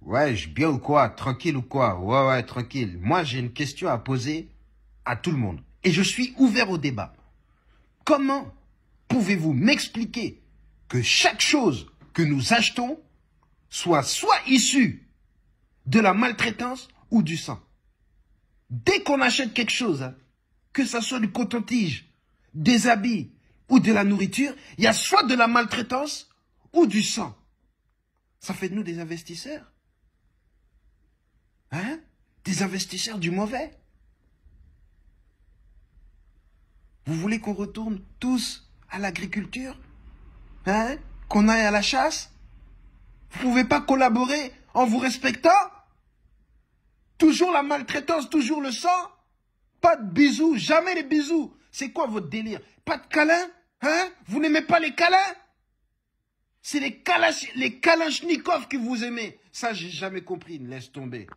Ouais, je bien ou quoi Tranquille ou quoi Ouais, ouais, tranquille. Moi, j'ai une question à poser à tout le monde. Et je suis ouvert au débat. Comment pouvez-vous m'expliquer que chaque chose que nous achetons soit soit issue de la maltraitance ou du sang Dès qu'on achète quelque chose, hein, que ça soit du coton-tige, des habits ou de la nourriture, il y a soit de la maltraitance ou du sang. Ça fait de nous des investisseurs. Hein Des investisseurs du mauvais Vous voulez qu'on retourne tous à l'agriculture Hein Qu'on aille à la chasse Vous pouvez pas collaborer en vous respectant Toujours la maltraitance, toujours le sang Pas de bisous, jamais les bisous C'est quoi votre délire Pas de câlins Hein Vous n'aimez pas les câlins C'est les, les kalachnikovs que vous aimez. Ça, j'ai jamais compris. Laisse tomber.